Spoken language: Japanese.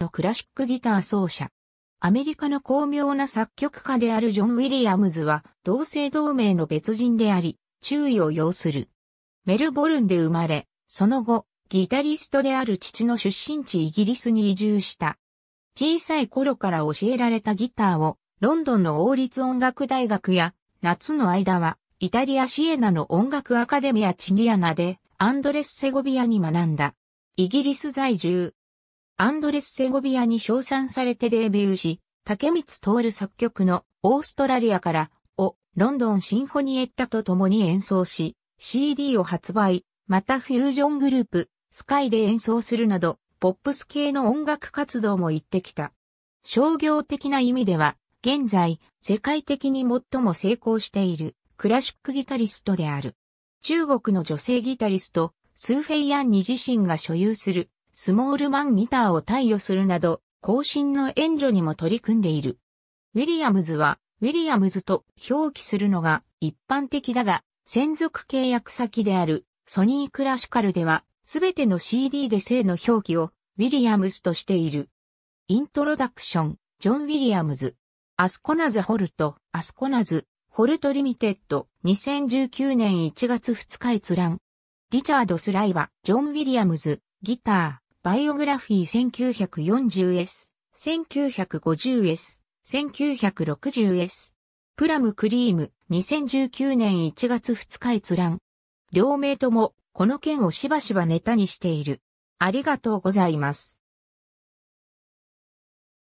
のクラシックギター奏者。アメリカの巧妙な作曲家であるジョン・ウィリアムズは同姓同名の別人であり、注意を要する。メルボルンで生まれ、その後、ギタリストである父の出身地イギリスに移住した。小さい頃から教えられたギターを、ロンドンの王立音楽大学や、夏の間は、イタリアシエナの音楽アカデミアチギアナで、アンドレス・セゴビアに学んだ。イギリス在住、アンドレス・セゴビアに称賛されてデビューし、竹光徹作曲のオーストラリアからをロンドンシンフォニエッタと共に演奏し、CD を発売、またフュージョングループ、スカイで演奏するなど、ポップス系の音楽活動も行ってきた。商業的な意味では、現在、世界的に最も成功しているクラシックギタリストである。中国の女性ギタリスト、スーフェイヤンに自身が所有するスモールマンギターを貸与するなど、後進の援助にも取り組んでいる。ウィリアムズは、ウィリアムズと表記するのが一般的だが、専属契約先であるソニークラシカルでは、すべての CD で性の表記をウィリアムズとしている。イントロダクション、ジョン・ウィリアムズ。アスコナズ・ホルト、アスコナズ、ホルト・リミテッド、2019年1月2日閲覧。リチャード・スライバ、ジョン・ウィリアムズ、ギター。バイオグラフィー 1940S、1950S、1960S。プラムクリーム、2019年1月2日閲覧。両名とも、この件をしばしばネタにしている。ありがとうございます。